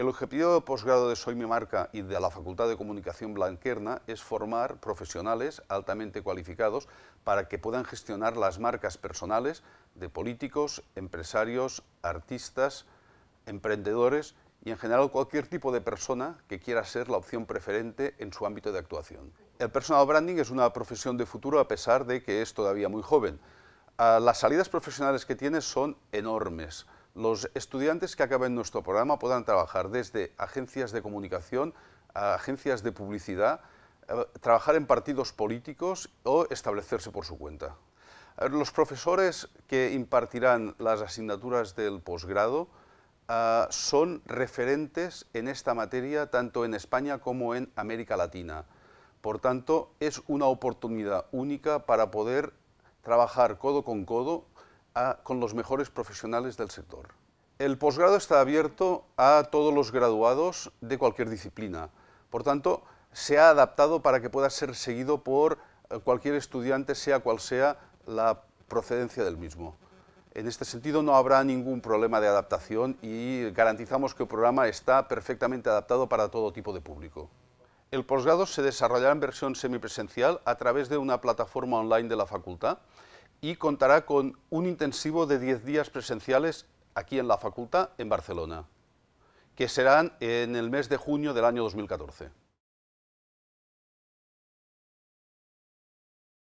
El objetivo de posgrado de Soy mi marca y de la Facultad de Comunicación Blanquerna es formar profesionales altamente cualificados para que puedan gestionar las marcas personales de políticos, empresarios, artistas, emprendedores y en general cualquier tipo de persona que quiera ser la opción preferente en su ámbito de actuación. El personal branding es una profesión de futuro a pesar de que es todavía muy joven. Ah, las salidas profesionales que tiene son enormes. Los estudiantes que acaben nuestro programa puedan trabajar desde agencias de comunicación, a agencias de publicidad, eh, trabajar en partidos políticos o establecerse por su cuenta. Los profesores que impartirán las asignaturas del posgrado ah, son referentes en esta materia tanto en España como en América Latina. Por tanto, es una oportunidad única para poder trabajar codo con codo con los mejores profesionales del sector. El posgrado está abierto a todos los graduados de cualquier disciplina. Por tanto, se ha adaptado para que pueda ser seguido por eh, cualquier estudiante, sea cual sea la procedencia del mismo. En este sentido no habrá ningún problema de adaptación y garantizamos que el programa está perfectamente adaptado para todo tipo de público. El posgrado se desarrollará en versión semipresencial a través de una plataforma online de la facultad y contará con un intensivo de 10 días presenciales aquí en la facultad en Barcelona, que serán en el mes de junio del año 2014.